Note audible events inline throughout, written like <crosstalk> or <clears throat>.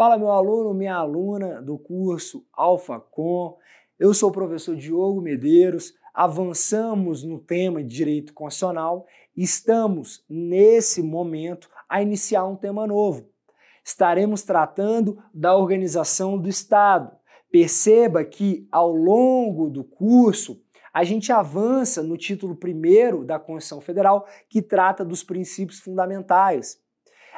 Fala, meu aluno, minha aluna do curso Com. Eu sou o professor Diogo Medeiros. Avançamos no tema de direito constitucional. Estamos, nesse momento, a iniciar um tema novo. Estaremos tratando da organização do Estado. Perceba que, ao longo do curso, a gente avança no título primeiro da Constituição Federal, que trata dos princípios fundamentais.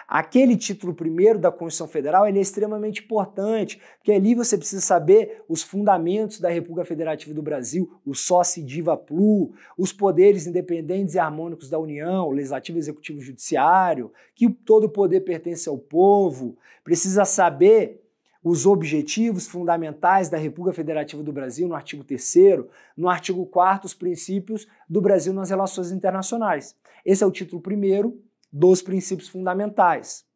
Aquele título primeiro da Constituição Federal é extremamente importante, porque ali você precisa saber os fundamentos da República Federativa do Brasil, o sócio diva plu, os poderes independentes e harmônicos da União, legislativo, executivo e judiciário, que todo poder pertence ao povo, precisa saber os objetivos fundamentais da República Federativa do Brasil, no artigo 3 no artigo 4 os princípios do Brasil nas relações internacionais. Esse é o título primeiro dos princípios fundamentais,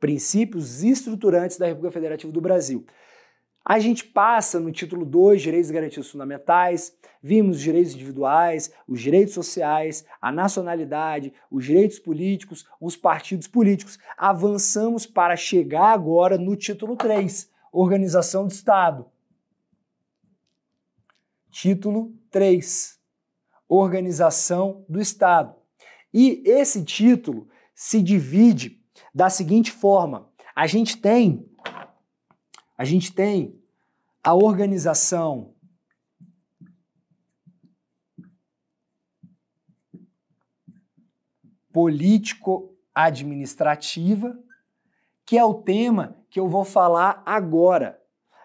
princípios estruturantes da República Federativa do Brasil. A gente passa no título 2, direitos e garantias fundamentais, vimos os direitos individuais, os direitos sociais, a nacionalidade, os direitos políticos, os partidos políticos. Avançamos para chegar agora no título 3, organização do Estado. Título 3, organização do Estado. E esse título se divide da seguinte forma: a gente tem a gente tem a organização político-administrativa, que é o tema que eu vou falar agora.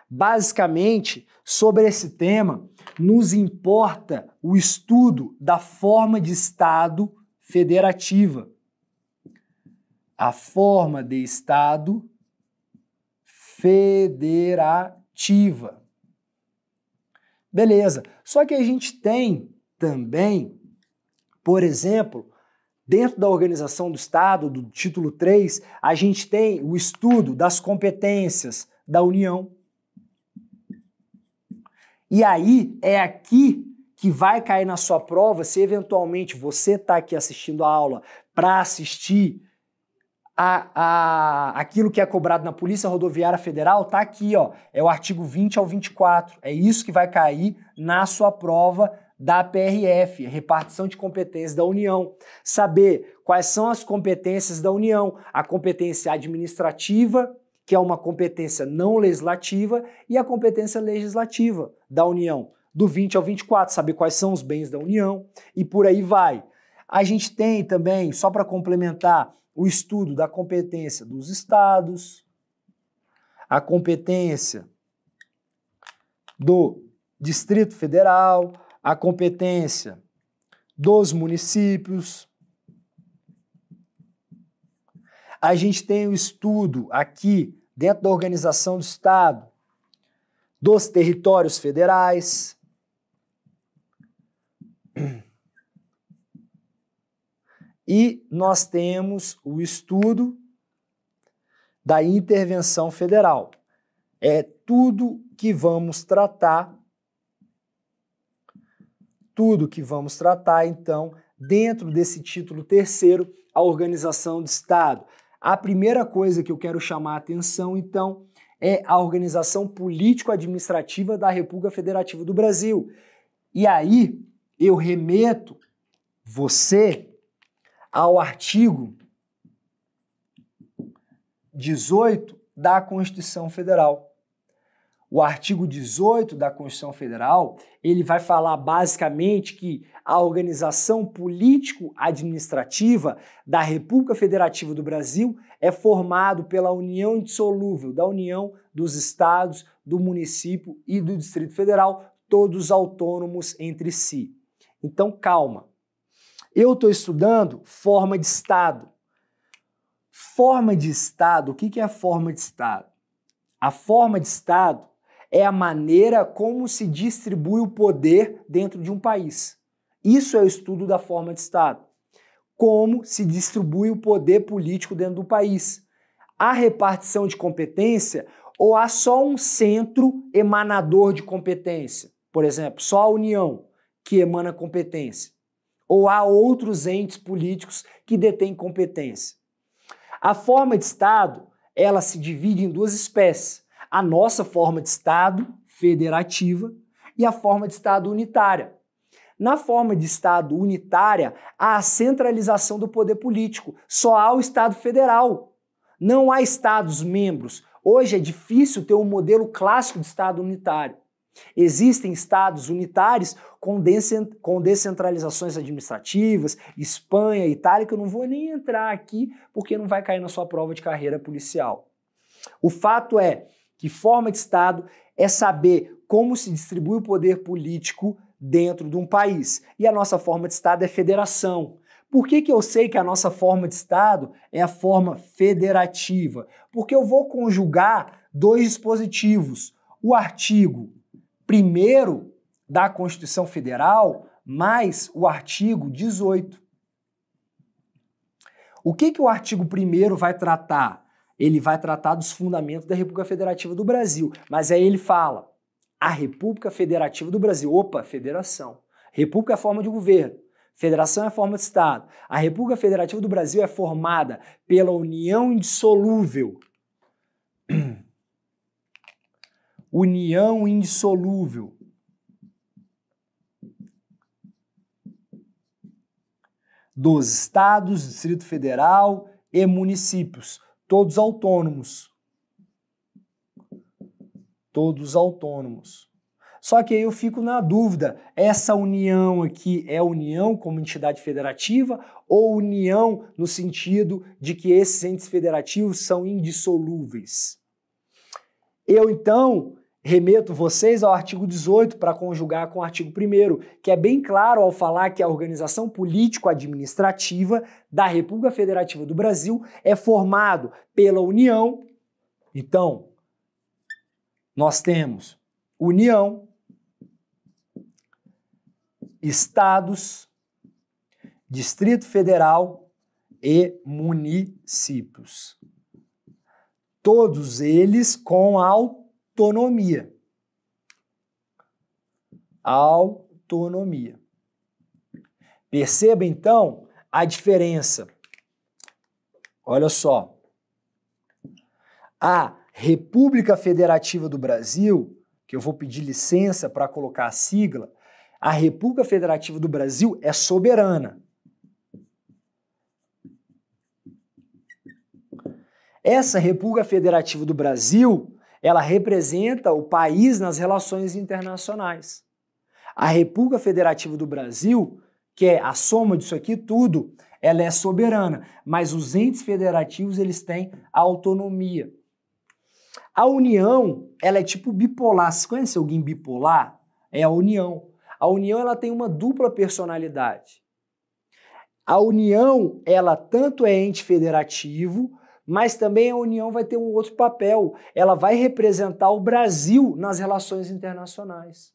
Basicamente, sobre esse tema, nos importa o estudo da forma de Estado federativa, a forma de Estado federativa. Beleza. Só que a gente tem também, por exemplo, dentro da organização do Estado, do título 3, a gente tem o estudo das competências da União. E aí é aqui que vai cair na sua prova se eventualmente você está aqui assistindo a aula para assistir a, a, aquilo que é cobrado na Polícia Rodoviária Federal está aqui, ó. É o artigo 20 ao 24. É isso que vai cair na sua prova da PRF, repartição de competências da União. Saber quais são as competências da União, a competência administrativa, que é uma competência não legislativa, e a competência legislativa da União, do 20 ao 24, saber quais são os bens da União e por aí vai. A gente tem também, só para complementar, o estudo da competência dos estados, a competência do Distrito Federal, a competência dos municípios. A gente tem o estudo aqui dentro da organização do Estado dos territórios federais. E nós temos o estudo da intervenção federal. É tudo que vamos tratar, tudo que vamos tratar, então, dentro desse título terceiro, a organização do Estado. A primeira coisa que eu quero chamar a atenção, então, é a organização político-administrativa da República Federativa do Brasil. E aí eu remeto você ao artigo 18 da Constituição Federal. O artigo 18 da Constituição Federal, ele vai falar basicamente que a organização político-administrativa da República Federativa do Brasil é formado pela união Dissolúvel da União, dos estados, do município e do Distrito Federal, todos autônomos entre si. Então, calma. Eu estou estudando forma de Estado. Forma de Estado, o que, que é a forma de Estado? A forma de Estado é a maneira como se distribui o poder dentro de um país. Isso é o estudo da forma de Estado. Como se distribui o poder político dentro do país. Há repartição de competência ou há só um centro emanador de competência? Por exemplo, só a União que emana competência ou há outros entes políticos que detêm competência. A forma de Estado, ela se divide em duas espécies: a nossa forma de Estado federativa e a forma de Estado unitária. Na forma de Estado unitária, há a centralização do poder político, só há o Estado federal. Não há Estados membros. Hoje é difícil ter um modelo clássico de Estado unitário. Existem estados unitários com, descentralizações administrativas, Espanha, Itália, que eu não vou nem entrar aqui porque não vai cair na sua prova de carreira policial. O fato é que forma de Estado é saber como se distribui o poder político dentro de um país. E a nossa forma de Estado é federação. Por que, que eu sei que a nossa forma de Estado é a forma federativa? Porque eu vou conjugar dois dispositivos. O artigo primeiro da Constituição Federal mais o artigo 18. O que, que o artigo 1 vai tratar? Ele vai tratar dos fundamentos da República Federativa do Brasil. Mas aí ele fala: a República Federativa do Brasil. Opa, federação. República é forma de governo. Federação é forma de Estado. A República Federativa do Brasil é formada pela união indissolúvel <clears throat> união indissolúvel. Dos estados, Distrito Federal e municípios, todos autônomos. Todos autônomos. Só que aí eu fico na dúvida: essa união aqui é união como entidade federativa ou união no sentido de que esses entes federativos são indissolúveis? Eu então Remeto vocês ao artigo 18 para conjugar com o artigo 1, que é bem claro ao falar que a organização político-administrativa da República Federativa do Brasil é formado pela União. Então, nós temos União, Estados, Distrito Federal e municípios. Todos eles com autonomia autonomia. Autonomia. Perceba então a diferença. Olha só. A República Federativa do Brasil, que eu vou pedir licença para colocar a sigla, a República Federativa do Brasil é soberana. Essa República Federativa do Brasil, ela representa o país nas relações internacionais. A República Federativa do Brasil, que é a soma disso aqui tudo, ela é soberana, mas os entes federativos eles têm autonomia. A união, ela é tipo bipolar. Você conhece alguém bipolar? É a união. A união ela tem uma dupla personalidade. A união, ela tanto é ente federativo, mas também a União vai ter um outro papel. Ela vai representar o Brasil nas relações internacionais.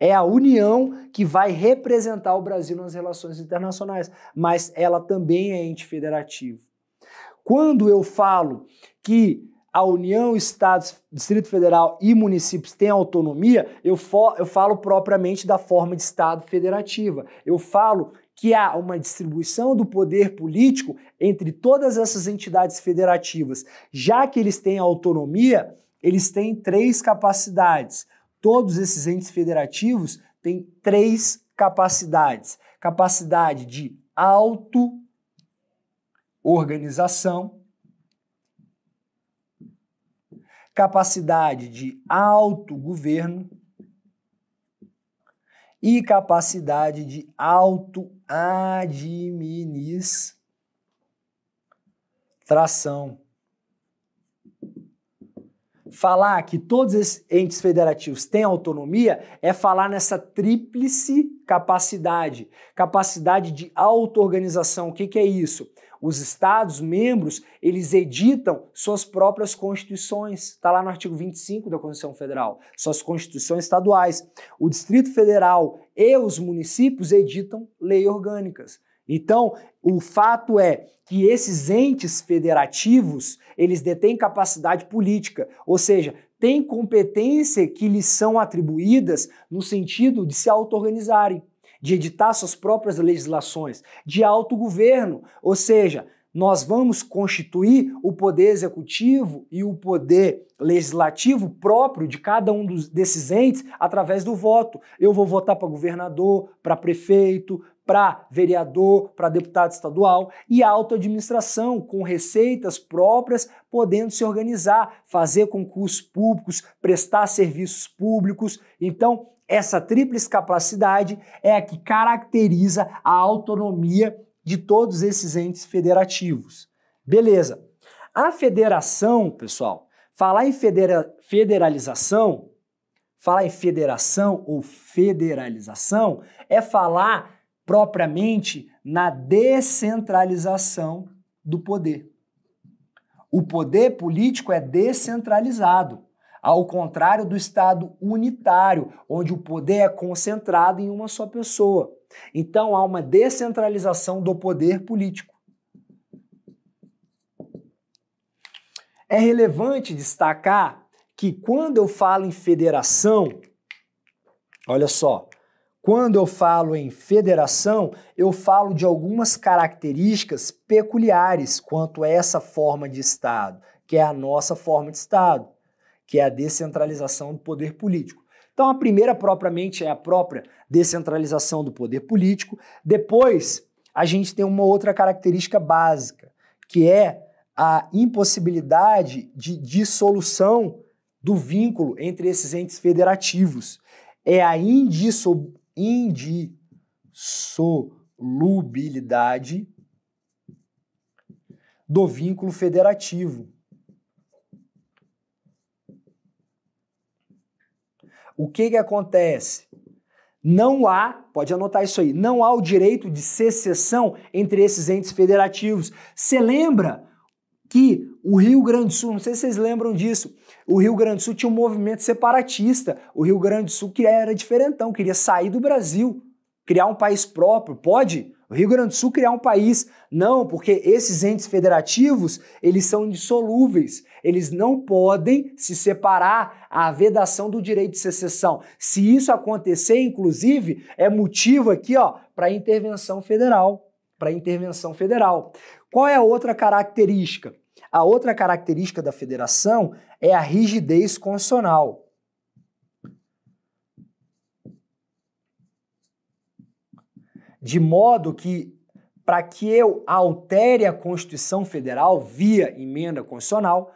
É a União que vai representar o Brasil nas relações internacionais, mas ela também é ente federativo. Quando eu falo que a União, Estados, Distrito Federal e municípios têm autonomia, eu, eu falo propriamente da forma de Estado federativa. Eu falo que há uma distribuição do poder político entre todas essas entidades federativas. Já que eles têm autonomia, eles têm três capacidades. Todos esses entes federativos têm três capacidades: capacidade de auto-organização, capacidade de autogoverno e capacidade de auto administração. Falar que todos os entes federativos têm autonomia é falar nessa tríplice capacidade. Capacidade de auto-organização. O que, que é isso? Os estados membros, eles editam suas próprias constituições. Está lá no artigo 25 da Constituição Federal, suas constituições estaduais. O Distrito Federal e os municípios editam leis orgânicas. Então, o fato é que esses entes federativos, eles detêm capacidade política, ou seja, têm competência que lhes são atribuídas no sentido de se auto-organizarem de editar suas próprias legislações, de autogoverno, ou seja, nós vamos constituir o poder executivo e o poder legislativo próprio de cada um dos, desses entes através do voto. Eu vou votar para governador, para prefeito, para vereador, para deputado estadual e auto autoadministração com receitas próprias, podendo se organizar, fazer concursos públicos, prestar serviços públicos. Então, essa tríplice capacidade é a que caracteriza a autonomia de todos esses entes federativos. Beleza. A federação, pessoal, falar em federa federalização, falar em federação ou federalização é falar propriamente na descentralização do poder. O poder político é descentralizado. Ao contrário do Estado unitário, onde o poder é concentrado em uma só pessoa. Então há uma descentralização do poder político. É relevante destacar que quando eu falo em federação, olha só, quando eu falo em federação, eu falo de algumas características peculiares quanto a essa forma de Estado, que é a nossa forma de Estado que é a descentralização do poder político. Então, a primeira, propriamente, é a própria descentralização do poder político. Depois, a gente tem uma outra característica básica, que é a impossibilidade de dissolução do vínculo entre esses entes federativos. É a indissolubilidade do vínculo federativo. o que, que acontece? Não há, pode anotar isso aí, não há o direito de secessão entre esses entes federativos. Você lembra que o Rio Grande do Sul, não sei se vocês lembram disso, o Rio Grande do Sul tinha um movimento separatista. O Rio Grande do Sul que era diferentão, queria sair do Brasil, criar um país próprio. Pode? O Rio Grande do Sul criar um país, não, porque esses entes federativos, eles são indissolúveis, eles não podem se separar à vedação do direito de secessão. Se isso acontecer, inclusive, é motivo aqui, ó, para intervenção federal, para intervenção federal. Qual é a outra característica? A outra característica da federação é a rigidez constitucional. de modo que, para que eu altere a Constituição Federal via emenda constitucional,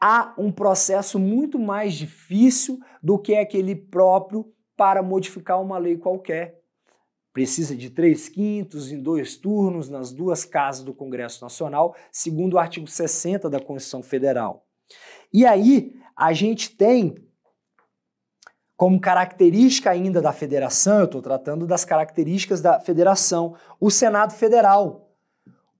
há um processo muito mais difícil do que aquele próprio para modificar uma lei qualquer. Precisa de três quintos em dois turnos nas duas casas do Congresso Nacional, segundo o artigo 60 da Constituição Federal. E aí a gente tem como característica ainda da federação, eu estou tratando das características da federação, o Senado Federal.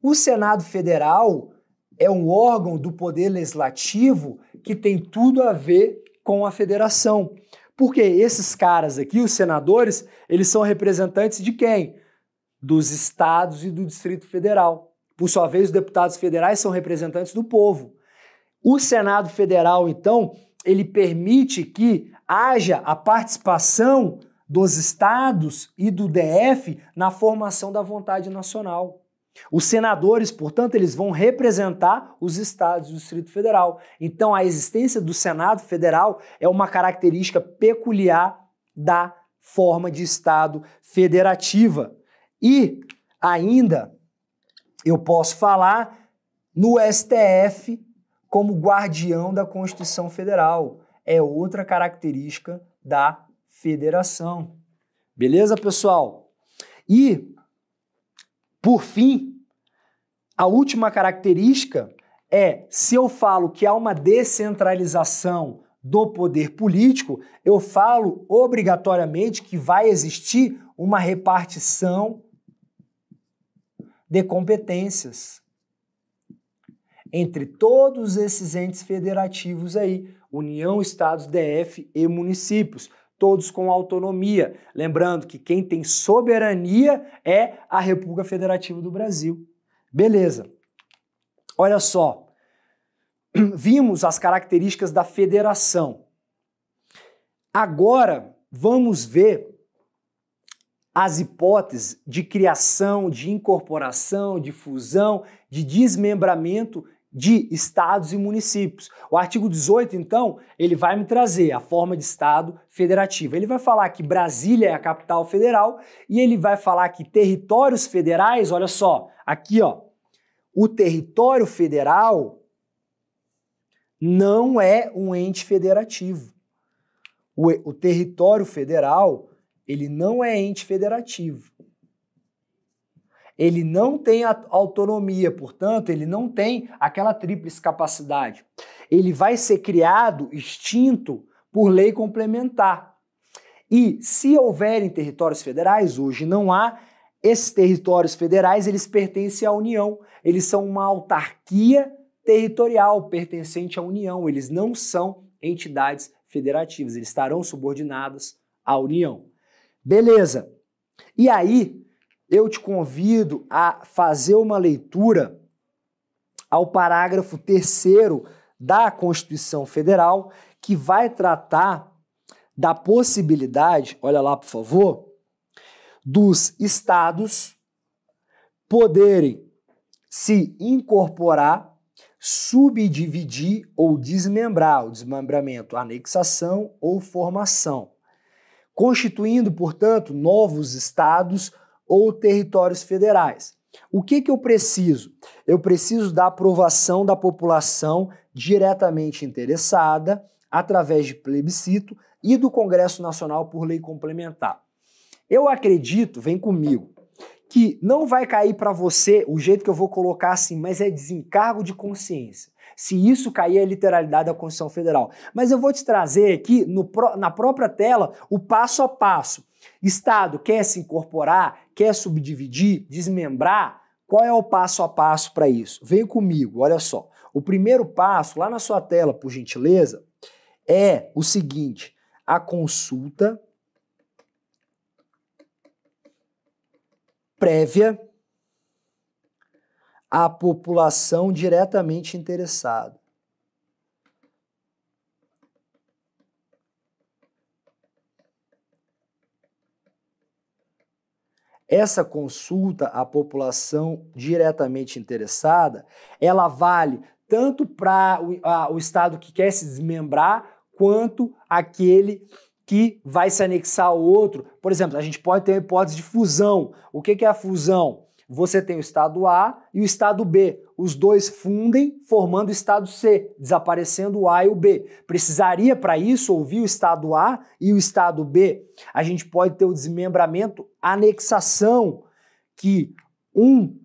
O Senado Federal é um órgão do poder legislativo que tem tudo a ver com a federação. Porque esses caras aqui, os senadores, eles são representantes de quem? Dos estados e do Distrito Federal. Por sua vez, os deputados federais são representantes do povo. O Senado Federal, então, ele permite que haja a participação dos estados e do DF na formação da vontade nacional. Os senadores, portanto, eles vão representar os estados do Distrito Federal. Então, a existência do Senado Federal é uma característica peculiar da forma de Estado federativa. E ainda eu posso falar no STF como guardião da Constituição Federal é outra característica da federação. Beleza, pessoal? E, por fim, a última característica é se eu falo que há uma descentralização do poder político, eu falo obrigatoriamente que vai existir uma repartição de competências entre todos esses entes federativos aí. União, Estados, DF e municípios, todos com autonomia. Lembrando que quem tem soberania é a República Federativa do Brasil. Beleza. Olha só. <clears throat> Vimos as características da federação. Agora vamos ver as hipóteses de criação, de incorporação, de fusão, de desmembramento de estados e municípios. O artigo 18, então, ele vai me trazer a forma de estado federativo. Ele vai falar que Brasília é a capital federal e ele vai falar que territórios federais, olha só, aqui ó, o território federal não é um ente federativo. O, o território federal, ele não é ente federativo. Ele não tem autonomia, portanto, ele não tem aquela tríplice capacidade. Ele vai ser criado, extinto, por lei complementar. E se houverem territórios federais, hoje não há, esses territórios federais, eles pertencem à União. Eles são uma autarquia territorial pertencente à União. Eles não são entidades federativas, eles estarão subordinadas à União. Beleza. E aí, eu te convido a fazer uma leitura ao parágrafo 3 da Constituição Federal, que vai tratar da possibilidade, olha lá por favor, dos estados poderem se incorporar, subdividir ou desmembrar, o desmembramento, anexação ou formação, constituindo, portanto, novos estados ou territórios federais. O que, que eu preciso? Eu preciso da aprovação da população diretamente interessada, através de plebiscito e do Congresso Nacional por lei complementar. Eu acredito, vem comigo, que não vai cair para você o jeito que eu vou colocar assim, mas é desencargo de consciência. Se isso cair, é literalidade da Constituição Federal. Mas eu vou te trazer aqui no, na própria tela o passo a passo. Estado quer se incorporar, quer subdividir, desmembrar? Qual é o passo a passo para isso? Vem comigo, olha só. O primeiro passo, lá na sua tela, por gentileza, é o seguinte: a consulta prévia à população diretamente interessada. essa consulta à população diretamente interessada, ela vale tanto para o, o, Estado que quer se desmembrar, quanto aquele que vai se anexar ao outro. Por exemplo, a gente pode ter uma hipótese de fusão. O que, que é a fusão? Você tem o estado A e o estado B. Os dois fundem, formando o estado C, desaparecendo o A e o B. Precisaria para isso ouvir o estado A e o estado B. A gente pode ter o desmembramento, anexação, que um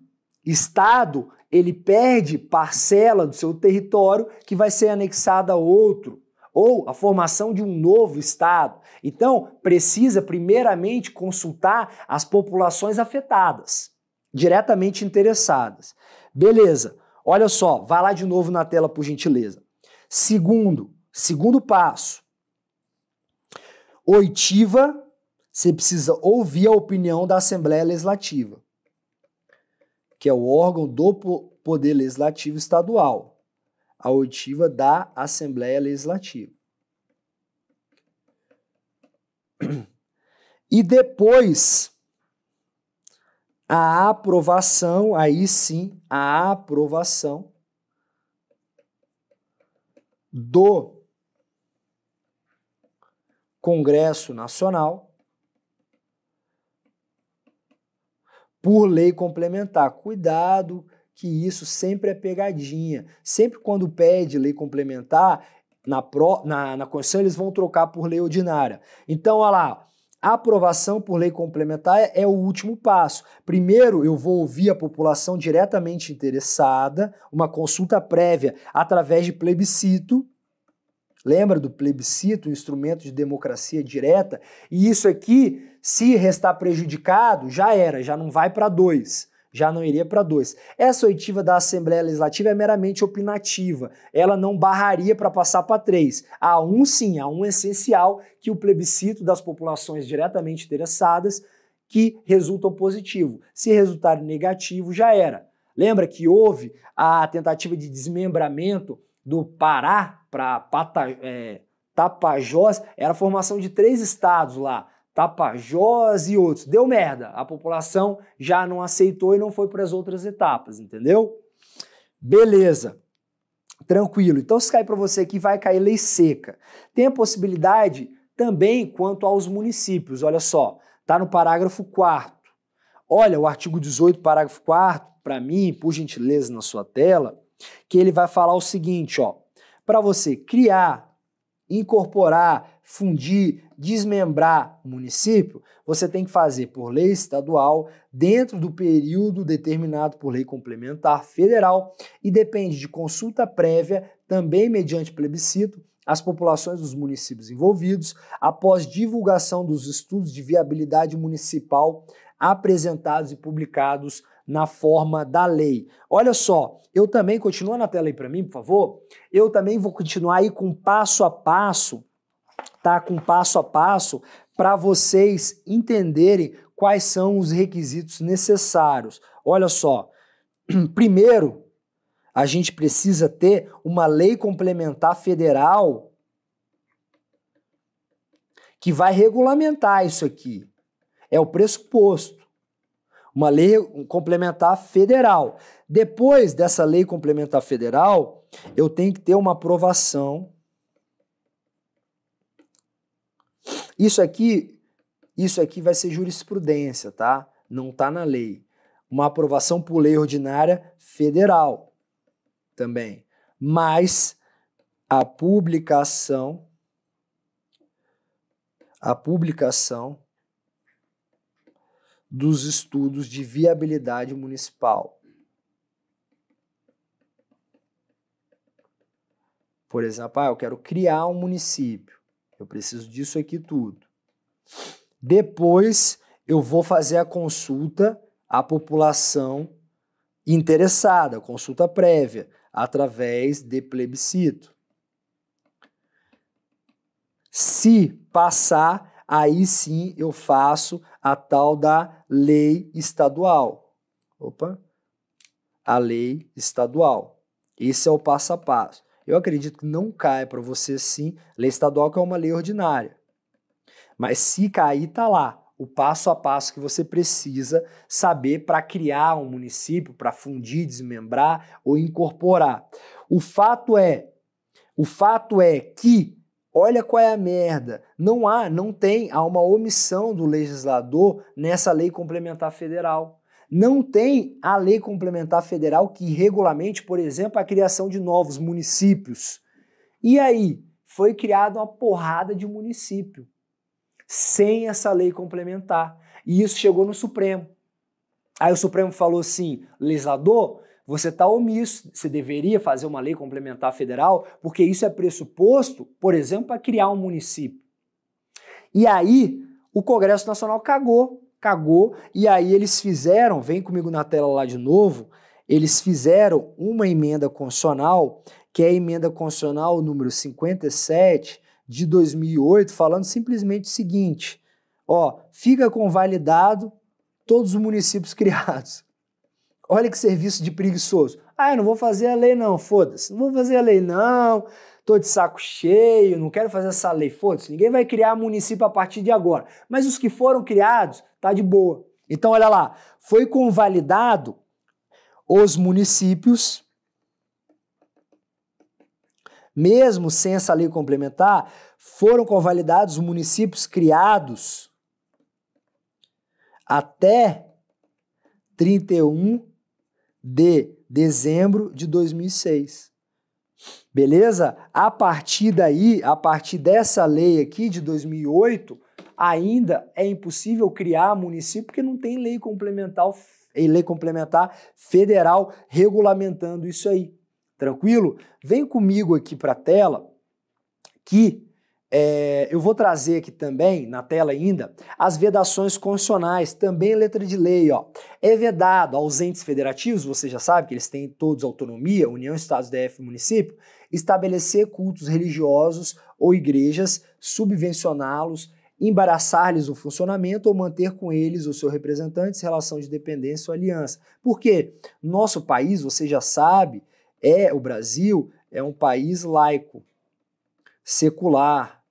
estado ele perde parcela do seu território que vai ser anexada a outro ou a formação de um novo Estado. Então, precisa primeiramente consultar as populações afetadas diretamente interessadas. Beleza, olha só, vai lá de novo na tela, por gentileza. Segundo, segundo passo. Oitiva, você precisa ouvir a opinião da Assembleia Legislativa, que é o órgão do Poder Legislativo Estadual. A oitiva da Assembleia Legislativa. E depois a aprovação, aí sim, a aprovação do Congresso Nacional por lei complementar. Cuidado que isso sempre é pegadinha. Sempre quando pede lei complementar, na, pro, na, na Constituição eles vão trocar por lei ordinária. Então, olha lá, a aprovação por lei complementar é, é o último passo. Primeiro, eu vou ouvir a população diretamente interessada, uma consulta prévia através de plebiscito. Lembra do plebiscito, um instrumento de democracia direta? E isso aqui, se restar prejudicado, já era, já não vai para dois já não iria para dois. Essa oitiva da Assembleia Legislativa é meramente opinativa, ela não barraria para passar para três. Há um sim, há um é essencial que o plebiscito das populações diretamente interessadas que resultam positivo. Se resultar negativo, já era. Lembra que houve a tentativa de desmembramento do Pará para eh, Tapajós? Era a formação de três estados lá. Tapajós e outros. Deu merda. A população já não aceitou e não foi para as outras etapas, entendeu? Beleza. Tranquilo. Então, se cair para você aqui, vai cair lei seca. Tem a possibilidade também quanto aos municípios. Olha só, tá no parágrafo 4. Olha, o artigo 18, parágrafo 4, para mim, por gentileza, na sua tela, que ele vai falar o seguinte, ó. Para você criar, incorporar, fundir, desmembrar o município, você tem que fazer por lei estadual, dentro do período determinado por lei complementar federal, e depende de consulta prévia, também mediante plebiscito, às populações dos municípios envolvidos, após divulgação dos estudos de viabilidade municipal apresentados e publicados na forma da lei. Olha só, eu também, continua na tela aí para mim, por favor, eu também vou continuar aí com passo a passo tá? Com passo a passo para vocês entenderem quais são os requisitos necessários. Olha só, <clears throat> primeiro, a gente precisa ter uma lei complementar federal que vai regulamentar isso aqui. É o pressuposto. Uma lei complementar federal. Depois dessa lei complementar federal, eu tenho que ter uma aprovação Isso aqui, isso aqui vai ser jurisprudência, tá? Não está na lei. Uma aprovação por lei ordinária federal também. Mas a publicação a publicação dos estudos de viabilidade municipal. Por exemplo, ah, eu quero criar um município. Eu preciso disso aqui tudo. Depois eu vou fazer a consulta à população interessada, consulta prévia, através de plebiscito. Se passar, aí sim eu faço a tal da lei estadual. Opa! A lei estadual. Esse é o passo a passo. Eu acredito que não cai para você sim. Lei estadual que é uma lei ordinária. Mas se cair, tá lá o passo a passo que você precisa saber para criar um município, para fundir, desmembrar ou incorporar. O fato é, o fato é que Olha qual é a merda. Não há, não tem, há uma omissão do legislador nessa lei complementar federal não tem a lei complementar federal que regulamente, por exemplo, a criação de novos municípios. E aí foi criada uma porrada de município sem essa lei complementar. E isso chegou no Supremo. Aí o Supremo falou assim: legislador, você está omisso, você deveria fazer uma lei complementar federal, porque isso é pressuposto, por exemplo, para criar um município. E aí o Congresso Nacional cagou cagou, e aí eles fizeram, vem comigo na tela lá de novo, eles fizeram uma emenda constitucional, que é a emenda constitucional número 57 de 2008, falando simplesmente o seguinte: ó, fica convalidado todos os municípios <laughs> criados. Olha que serviço de preguiçoso. Ah, eu não vou fazer a lei não, foda-se. Não vou fazer a lei não tô de saco cheio, não quero fazer essa lei, foda-se, ninguém vai criar município a partir de agora. Mas os que foram criados, tá de boa. Então, olha lá, foi convalidado os municípios, mesmo sem essa lei complementar, foram convalidados municípios criados até 31 de dezembro de 2006. Beleza? A partir daí, a partir dessa lei aqui de 2008, ainda é impossível criar município porque não tem lei complementar, eh, lei complementar federal regulamentando isso aí. Tranquilo? Vem comigo aqui para a tela que é, eu vou trazer aqui também, na tela ainda, as vedações constitucionais, também letra de lei. Ó. É vedado aos entes federativos, você já sabe que eles têm todos autonomia, União, Estados, DF e município, estabelecer cultos religiosos ou igrejas, subvencioná-los, embaraçar-lhes o funcionamento ou manter com eles ou seus representantes relação de dependência ou aliança. Porque nosso país, você já sabe, é o Brasil, é um país laico, secular,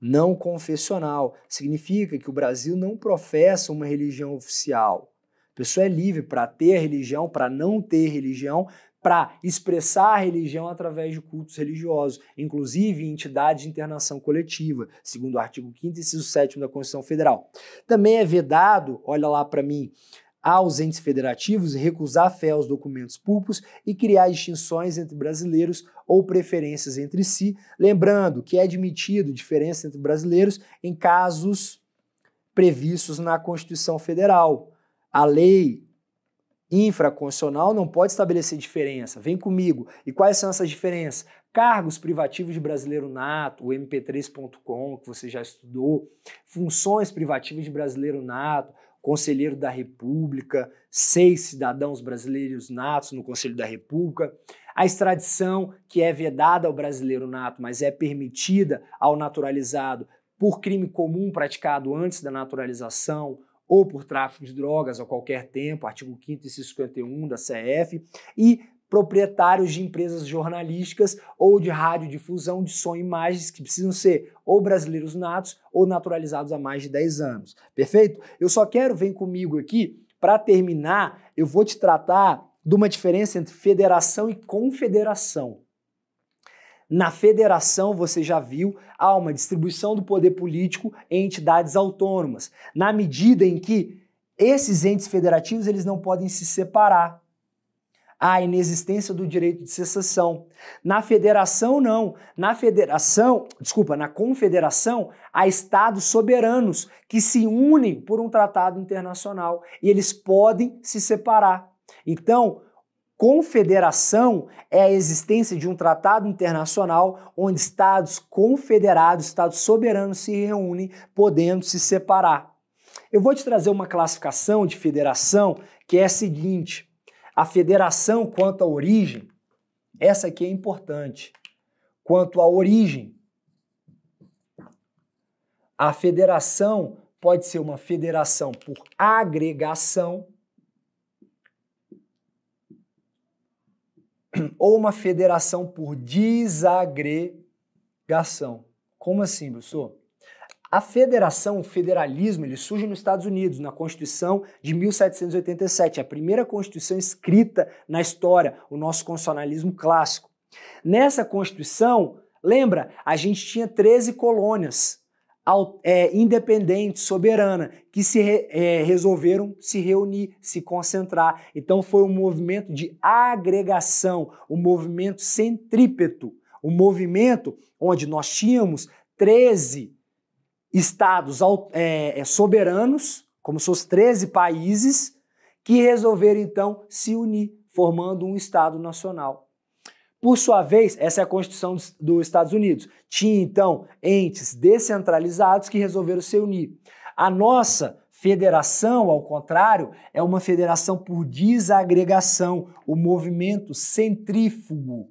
não confessional. Significa que o Brasil não professa uma religião oficial. A pessoa é livre para ter religião, para não ter religião, para expressar a religião através de cultos religiosos, inclusive entidades de internação coletiva, segundo o artigo 5 o 7 da Constituição Federal. Também é vedado, olha lá para mim, aos entes federativos recusar fé aos documentos públicos e criar distinções entre brasileiros ou preferências entre si, lembrando que é admitido diferença entre brasileiros em casos previstos na Constituição Federal. A lei infraconstitucional não pode estabelecer diferença. Vem comigo. E quais são essas diferenças? Cargos privativos de brasileiro nato, o mp3.com, que você já estudou, funções privativas de brasileiro nato, conselheiro da República, seis cidadãos brasileiros natos no Conselho da República, a extradição que é vedada ao brasileiro nato, mas é permitida ao naturalizado por crime comum praticado antes da naturalização ou por tráfico de drogas a qualquer tempo, artigo 5 e 51 da CF, e proprietários de empresas jornalísticas ou de radiodifusão de som e imagens que precisam ser ou brasileiros natos ou naturalizados há mais de 10 anos. Perfeito? Eu só quero, vem comigo aqui, para terminar, eu vou te tratar de uma diferença entre federação e confederação. Na federação, você já viu, há uma distribuição do poder político em entidades autônomas, na medida em que esses entes federativos eles não podem se separar a inexistência do direito de cessação. Na federação, não. Na federação, desculpa, na confederação, há estados soberanos que se unem por um tratado internacional e eles podem se separar. Então, confederação é a existência de um tratado internacional onde estados confederados, estados soberanos se reúnem, podendo se separar. Eu vou te trazer uma classificação de federação que é a seguinte: a federação quanto à origem, essa aqui é importante. Quanto à origem, a federação pode ser uma federação por agregação ou uma federação por desagregação. Como assim, professor? A federação, o federalismo, ele surge nos Estados Unidos, na Constituição de 1787, a primeira Constituição escrita na história, o nosso constitucionalismo clássico. Nessa Constituição, lembra, a gente tinha 13 colônias é, independente, soberana, que se re, é, resolveram se reunir, se concentrar. Então foi um movimento de agregação, um movimento centrípeto, um movimento onde nós tínhamos 13 estados é, é, soberanos, como seus 13 países, que resolveram então se unir, formando um Estado nacional. Por sua vez, essa é a Constituição dos Estados Unidos. Tinha então entes descentralizados que resolveram se unir. A nossa federação, ao contrário, é uma federação por desagregação, o movimento centrífugo,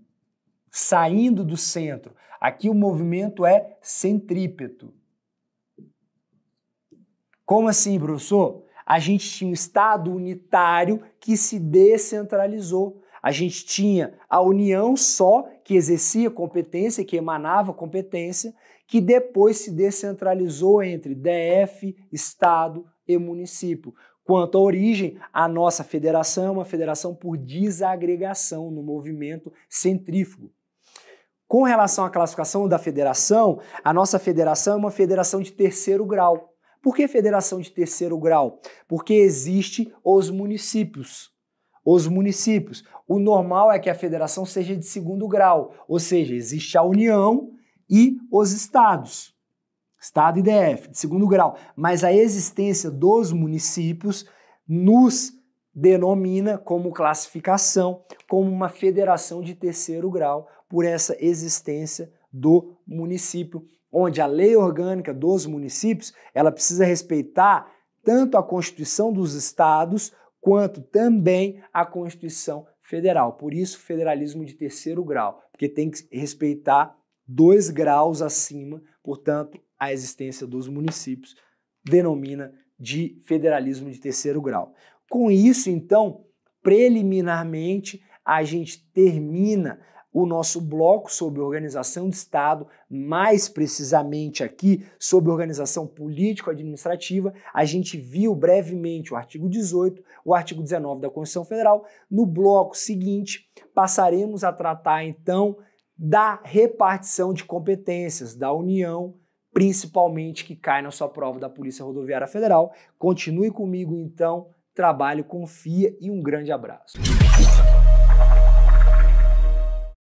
saindo do centro. Aqui o movimento é centrípeto. Como assim, professor? A gente tinha um Estado unitário que se descentralizou. A gente tinha a União só, que exercia competência, que emanava competência, que depois se descentralizou entre DF, Estado e município. Quanto à origem, a nossa federação é uma federação por desagregação no movimento centrífugo. Com relação à classificação da federação, a nossa federação é uma federação de terceiro grau. Por que federação de terceiro grau? Porque existe os municípios. Os municípios. O normal é que a federação seja de segundo grau, ou seja, existe a União e os estados. Estado e DF, de segundo grau. Mas a existência dos municípios nos denomina como classificação, como uma federação de terceiro grau, por essa existência do município onde a lei orgânica dos municípios, ela precisa respeitar tanto a Constituição dos estados quanto também a Constituição federal. Por isso, federalismo de terceiro grau, porque tem que respeitar dois graus acima, portanto, a existência dos municípios denomina de federalismo de terceiro grau. Com isso, então, preliminarmente, a gente termina o nosso bloco sobre organização de Estado, mais precisamente aqui sobre organização político-administrativa, a gente viu brevemente o artigo 18, o artigo 19 da Constituição Federal. No bloco seguinte, passaremos a tratar então da repartição de competências da União principalmente que cai na sua prova da Polícia Rodoviária Federal. Continue comigo então, trabalho, confia e um grande abraço.